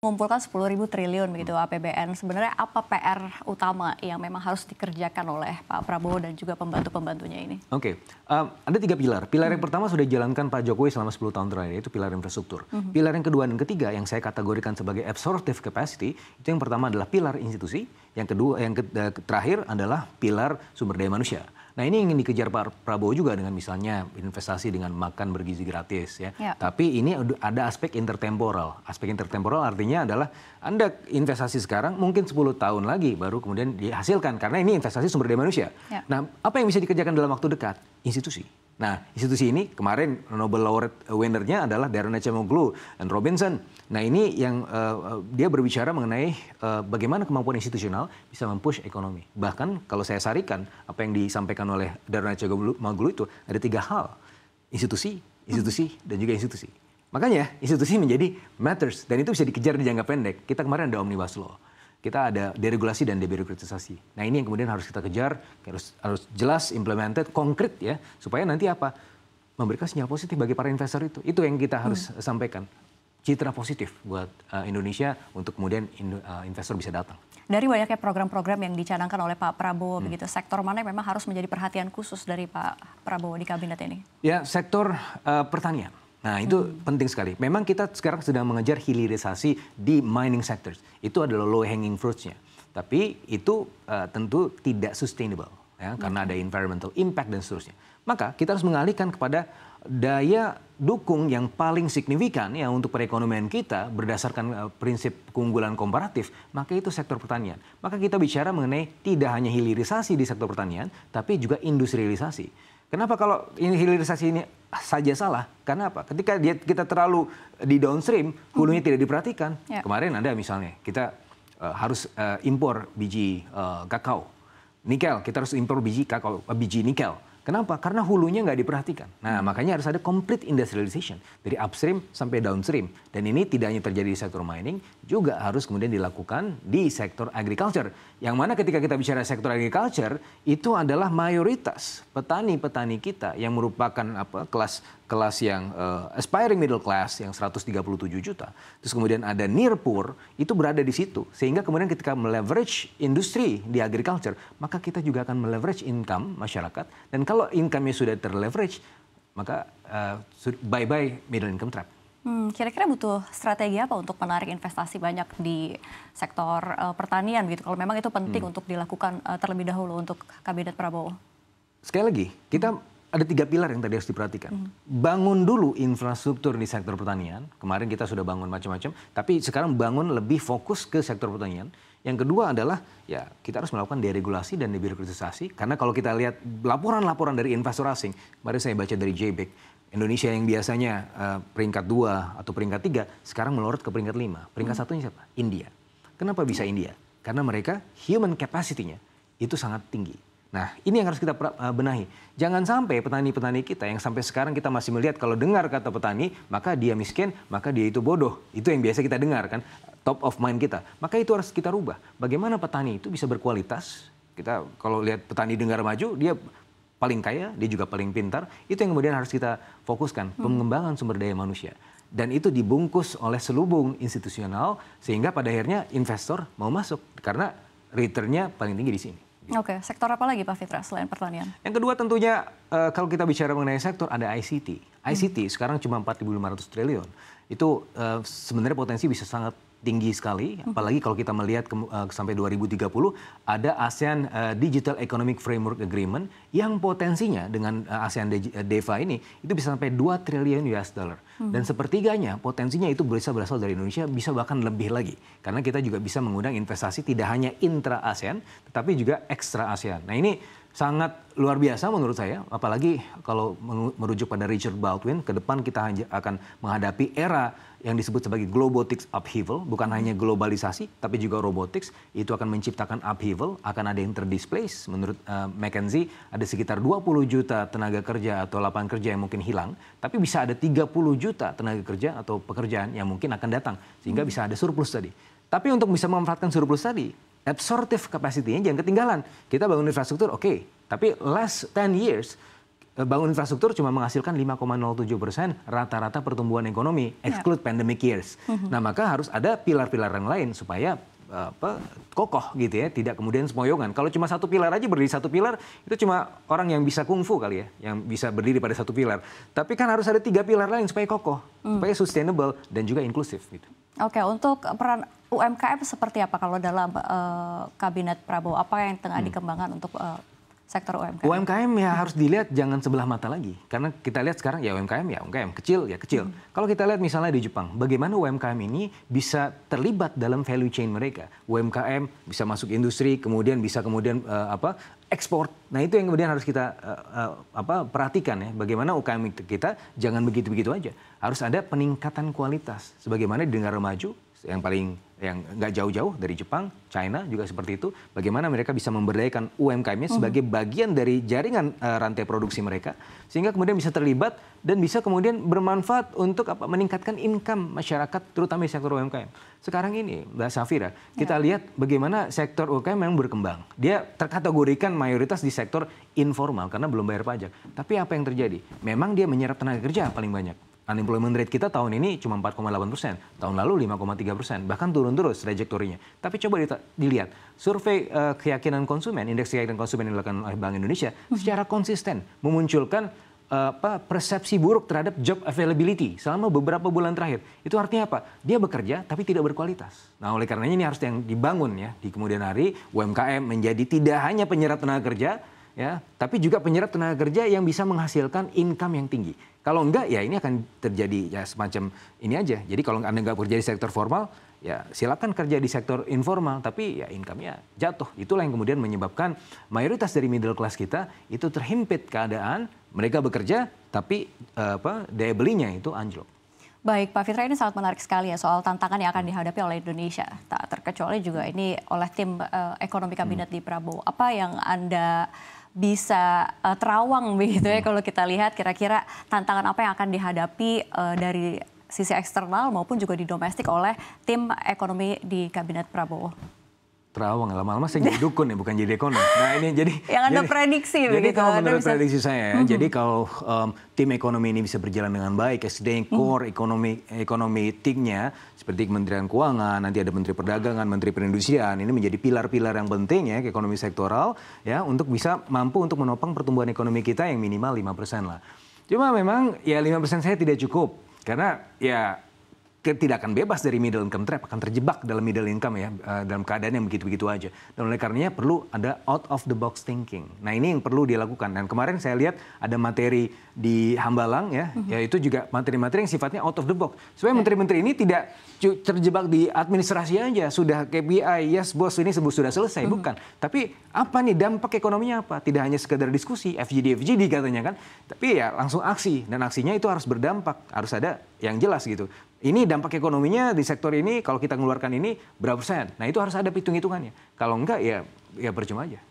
mengumpulkan ribu triliun begitu hmm. APBN. Sebenarnya apa PR utama yang memang harus dikerjakan oleh Pak Prabowo dan juga pembantu-pembantunya ini? Oke, okay. Eh, um, ada tiga pilar. Pilar hmm. yang pertama sudah dijalankan Pak Jokowi selama 10 tahun terakhir, yaitu pilar infrastruktur. Hmm. Pilar yang kedua dan ketiga yang saya kategorikan sebagai absorptive capacity, itu yang pertama adalah pilar institusi, yang kedua yang eh, terakhir adalah pilar sumber daya manusia. Nah ini ingin dikejar Pak Prabowo juga dengan misalnya investasi dengan makan bergizi gratis ya. ya. Tapi ini ada aspek intertemporal. Aspek intertemporal artinya adalah Anda investasi sekarang mungkin 10 tahun lagi baru kemudian dihasilkan. Karena ini investasi sumber daya manusia. Ya. Nah apa yang bisa dikerjakan dalam waktu dekat? Institusi. Nah, institusi ini kemarin Nobel laureate winner-nya adalah Darren Acemoglu dan Robinson. Nah, ini yang uh, dia berbicara mengenai uh, bagaimana kemampuan institusional bisa mempush ekonomi. Bahkan kalau saya sarikan apa yang disampaikan oleh Darren Acemoglu itu ada tiga hal. Institusi, institusi, dan juga institusi. Makanya institusi menjadi matters dan itu bisa dikejar di jangka pendek. Kita kemarin ada omnibus law kita ada deregulasi dan debirokratisasi. Nah ini yang kemudian harus kita kejar, harus harus jelas, implemented, konkret ya, supaya nanti apa memberikan sinyal positif bagi para investor itu. Itu yang kita harus hmm. sampaikan citra positif buat uh, Indonesia untuk kemudian in, uh, eh, investor bisa datang. Dari banyaknya program-program yang dicanangkan oleh Pak Prabowo hmm. begitu, sektor mana yang memang harus menjadi perhatian khusus dari Pak Prabowo di kabinet ini? Ya, sektor uh, pertanian Nah, itu hmm. penting sekali. Memang kita sekarang sedang mengejar hilirisasi di mining sectors. Itu adalah low hanging fruits Tapi itu uh, tentu tidak sustainable ya, hmm. karena ada environmental impact dan seterusnya. Maka kita harus mengalihkan kepada daya dukung yang paling signifikan ya untuk perekonomian kita berdasarkan uh, prinsip keunggulan komparatif, maka itu sektor pertanian. Maka kita bicara mengenai tidak hanya hilirisasi di sektor pertanian, tapi juga industrialisasi. Kenapa kalau ini hilirisasi ini saja salah? Karena apa? Ketika dia, kita terlalu di downstream, hulunya hmm. tidak diperhatikan. Ya. Kemarin ada misalnya kita uh, harus uh, impor biji uh, kakao, nikel. Kita harus impor biji kakao, uh, biji nikel. Kenapa? Karena hulunya nggak diperhatikan. Nah, makanya harus ada complete industrialization dari upstream sampai downstream. Dan ini tidak hanya terjadi di sektor mining, juga harus kemudian dilakukan di sektor agriculture. Yang mana ketika kita bicara sektor agriculture, itu adalah mayoritas petani-petani kita yang merupakan apa kelas kelas yang uh, aspiring middle class yang 137 juta. Terus kemudian ada near poor itu berada di situ. Sehingga kemudian ketika meleverage industri di agriculture, maka kita juga akan meleverage income masyarakat dan kalau income-nya sudah terleverage, maka bye eh, bye-bye middle income trap. Hmm, kira-kira butuh strategi apa untuk menarik investasi banyak di sektor uh, pertanian gitu? Kalau memang itu penting hmm. untuk dilakukan uh, terlebih dahulu untuk kabinet Prabowo. Sekali lagi, kita ada tiga pilar yang tadi harus diperhatikan. Hmm. Bangun dulu infrastruktur di sektor pertanian. Kemarin kita sudah bangun macam-macam, tapi sekarang bangun lebih fokus ke sektor pertanian. Yang kedua adalah ya kita harus melakukan deregulasi dan debirokratisasi karena kalau kita lihat laporan-laporan dari investor asing, kemarin saya baca dari JBIC, e Indonesia yang biasanya uh, peringkat dua atau peringkat tiga sekarang melorot ke peringkat lima. Peringkat hmm. satunya siapa? India. Kenapa bisa India? Karena mereka human capacity-nya itu sangat tinggi Nah, ini yang harus kita eh, benahi. Jangan sampai petani-petani kita yang sampai sekarang kita masih melihat kalau dengar kata petani, maka dia miskin, maka dia itu bodoh. Itu yang biasa kita dengar kan, top of mind kita. Maka itu harus kita rubah. Bagaimana petani itu bisa berkualitas? Kita kalau lihat petani dengar maju, dia paling kaya, dia juga paling pintar. Itu yang kemudian harus kita fokuskan, hmm. pengembangan sumber daya manusia. Dan itu dibungkus oleh selubung institusional sehingga pada akhirnya investor mau masuk karena returnnya paling tinggi di sini. Oke, okay. sektor apa lagi Pak Fitra selain pertanian? Yang kedua tentunya uh, kalau kita bicara mengenai sektor ada ICT. ICT hmm. sekarang cuma 4.500 triliun. Itu uh, sebenarnya potensi bisa sangat tinggi sekali, mm-hmm. apalagi kalau kita melihat ke, uh, eh, sampai 2030 ada ASEAN uh, Digital Economic Framework Agreement yang potensinya dengan uh, ASEAN De DEVA ini itu bisa sampai 2 triliun US dollar. Hmm. Dan sepertiganya potensinya itu bisa berasal dari Indonesia, bisa bahkan lebih lagi. Karena kita juga bisa mengundang investasi tidak hanya intra ASEAN tetapi juga ekstra ASEAN. Nah, ini sangat luar biasa menurut saya, apalagi kalau merujuk pada Richard Baldwin ke depan kita akan menghadapi era yang disebut sebagai globotics upheaval, bukan hmm. hanya globalisasi, tapi juga robotics, itu akan menciptakan upheaval, akan ada yang terdisplace. Menurut uh, McKenzie, ada sekitar 20 juta tenaga kerja atau lapangan kerja yang mungkin hilang, tapi bisa ada 30 juta tenaga kerja atau pekerjaan yang mungkin akan datang, sehingga hmm. bisa ada surplus tadi. Tapi untuk bisa memanfaatkan surplus tadi, absorptive capacity-nya jangan ketinggalan. Kita bangun infrastruktur, oke, okay. tapi last 10 years, Eh, bangun infrastruktur cuma menghasilkan 5,07 persen rata-rata pertumbuhan ekonomi, ya. exclude yeah. pandemic years. Mm -hmm. Nah maka harus ada pilar-pilar yang lain supaya eh, apa kokoh gitu ya tidak kemudian semoyongan kalau cuma satu pilar aja berdiri satu pilar itu cuma orang yang bisa kungfu kali ya yang bisa berdiri pada satu pilar tapi kan harus ada tiga pilar lain supaya kokoh mm. supaya sustainable dan juga inklusif gitu oke untuk peran UMKM seperti apa kalau dalam uh, kabinet Prabowo apa yang tengah hmm. dikembangkan untuk uh, sektor UMKM? UMKM ya harus dilihat jangan sebelah mata lagi. Karena kita lihat sekarang ya UMKM ya UMKM, kecil ya kecil. Hmm. Kalau kita lihat misalnya di Jepang, bagaimana UMKM ini bisa terlibat dalam value chain mereka. UMKM bisa masuk industri, kemudian bisa kemudian uh, apa ekspor. Nah itu yang kemudian harus kita uh, uh, apa perhatikan ya, bagaimana umkm kita jangan begitu-begitu aja. Harus ada peningkatan kualitas. Sebagaimana di negara maju, yang paling yang nggak jauh-jauh dari Jepang, China juga seperti itu. Bagaimana mereka bisa memberdayakan UMKM-nya hmm. sebagai bagian dari jaringan uh, rantai produksi mereka, sehingga kemudian bisa terlibat dan bisa kemudian bermanfaat untuk apa meningkatkan income masyarakat, terutama di sektor UMKM. Sekarang ini, Mbak Safira, kita ya. lihat bagaimana sektor UMKM memang berkembang. Dia terkategorikan mayoritas di sektor informal karena belum bayar pajak. Tapi apa yang terjadi? Memang dia menyerap tenaga kerja paling banyak unemployment rate kita tahun ini cuma 4,8 persen, tahun lalu 5,3 persen, bahkan turun terus trajektorinya. Tapi coba dilihat, survei eh, keyakinan konsumen, indeks keyakinan konsumen yang dilakukan oleh Bank Indonesia hmm. secara konsisten memunculkan eh, apa persepsi buruk terhadap job availability selama beberapa bulan terakhir. Itu artinya apa? Dia bekerja tapi tidak berkualitas. Nah, oleh karenanya ini harus yang dibangun ya di kemudian hari UMKM menjadi tidak hanya penyerap tenaga kerja ya, tapi juga penyerap tenaga kerja yang bisa menghasilkan income yang tinggi. Kalau enggak ya ini akan terjadi ya semacam ini aja. Jadi kalau Anda nggak kerja di sektor formal, ya silakan kerja di sektor informal tapi ya income-nya jatuh. Itulah yang kemudian menyebabkan mayoritas dari middle class kita itu terhimpit keadaan mereka bekerja tapi eh, apa daya belinya itu anjlok. Baik, Pak Fitra ini sangat menarik sekali ya soal tantangan yang akan dihadapi oleh Indonesia. Tak terkecuali juga ini oleh tim uh, ekonomi kabinet hmm. di Prabowo. Apa yang Anda bisa uh, terawang begitu ya hmm. kalau kita lihat kira-kira tantangan apa yang akan dihadapi uh, dari sisi eksternal maupun juga di domestik oleh tim ekonomi di kabinet Prabowo terawang lama-lama saya jadi dukun ya bukan jadi ekonom. Nah ini jadi yang anda jadi, prediksi jadi begitu. Jadi kalau menurut bisa... prediksi saya, mm -hmm. jadi kalau um, tim ekonomi ini bisa berjalan dengan baik, SDN mm. core mm ekonomi ekonomi tingnya seperti Kementerian Keuangan, nanti ada Menteri Perdagangan, Menteri Perindustrian, ini menjadi pilar-pilar yang penting ya ke ekonomi sektoral ya untuk bisa mampu untuk menopang pertumbuhan ekonomi kita yang minimal 5% lah. Cuma memang ya 5% saya tidak cukup karena ya tidak akan bebas dari middle income trap, akan terjebak dalam middle income ya, eh, dalam keadaan yang begitu-begitu aja. Dan oleh karenanya perlu ada out of the box thinking. Nah ini yang perlu dilakukan. Dan kemarin saya lihat ada materi di Hambalang ya, mm-hmm. yaitu juga materi-materi yang sifatnya out of the box. Supaya iya. menteri-menteri ini tidak terjebak di administrasi aja, sudah KPI, yes bos ini sudah selesai, mm-hmm. bukan. Tapi apa nih dampak ekonominya apa? Tidak hanya sekedar diskusi, FGD, FGD katanya kan, tapi ya langsung aksi. Dan aksinya itu harus berdampak, harus ada yang jelas gitu ini dampak ekonominya di sektor ini kalau kita mengeluarkan ini berapa persen. Nah itu harus ada hitung-hitungannya. Kalau enggak ya ya percuma aja.